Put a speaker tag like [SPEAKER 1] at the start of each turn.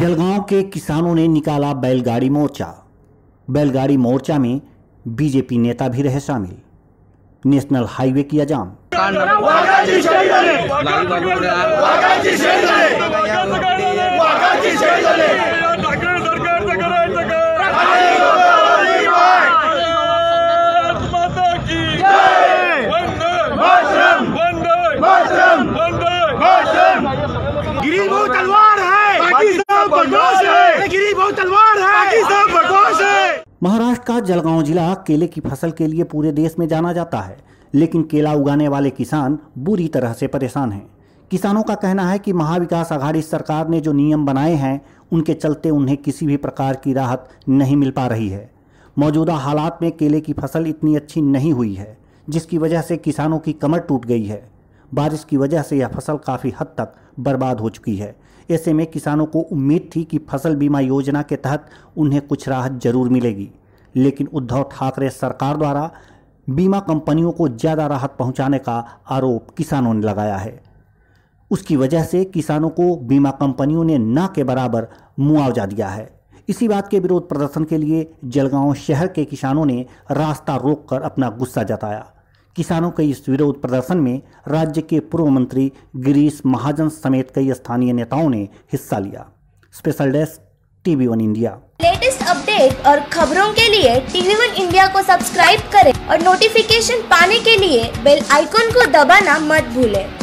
[SPEAKER 1] जलगांव के किसानों ने निकाला बैलगाड़ी मोर्चा बैलगाड़ी मोर्चा में बीजेपी नेता भी रहे शामिल नेशनल
[SPEAKER 2] हाईवे किया जाम
[SPEAKER 1] महाराष्ट्र का जलगांव जिला केले की फसल के लिए पूरे देश में जाना जाता है लेकिन केला उगाने वाले किसान बुरी तरह से परेशान हैं किसानों का कहना है कि महाविकास आघाड़ी सरकार ने जो नियम बनाए हैं उनके चलते उन्हें किसी भी प्रकार की राहत नहीं मिल पा रही है मौजूदा हालात में केले की फसल इतनी अच्छी नहीं हुई है जिसकी वजह से किसानों की कमर टूट गई है बारिश की वजह से यह फसल काफ़ी हद तक बर्बाद हो चुकी है ऐसे में किसानों को उम्मीद थी कि फसल बीमा योजना के तहत उन्हें कुछ राहत जरूर मिलेगी लेकिन उद्धव ठाकरे सरकार द्वारा बीमा कंपनियों को ज़्यादा राहत पहुंचाने का आरोप किसानों ने लगाया है उसकी वजह से किसानों को बीमा कंपनियों ने ना के बराबर मुआवजा दिया है इसी बात के विरोध प्रदर्शन के लिए जलगांव शहर के किसानों ने रास्ता रोककर अपना गुस्सा जताया किसानों के इस विरोध प्रदर्शन में राज्य के पूर्व मंत्री गिरीश महाजन समेत कई स्थानीय नेताओं ने हिस्सा लिया special desk TV one India latest update और खबरों के लिए टीवी वन इंडिया को सब्सक्राइब करें और नोटिफिकेशन पाने के लिए बेल आइकॉन को दबाना मत भूलें।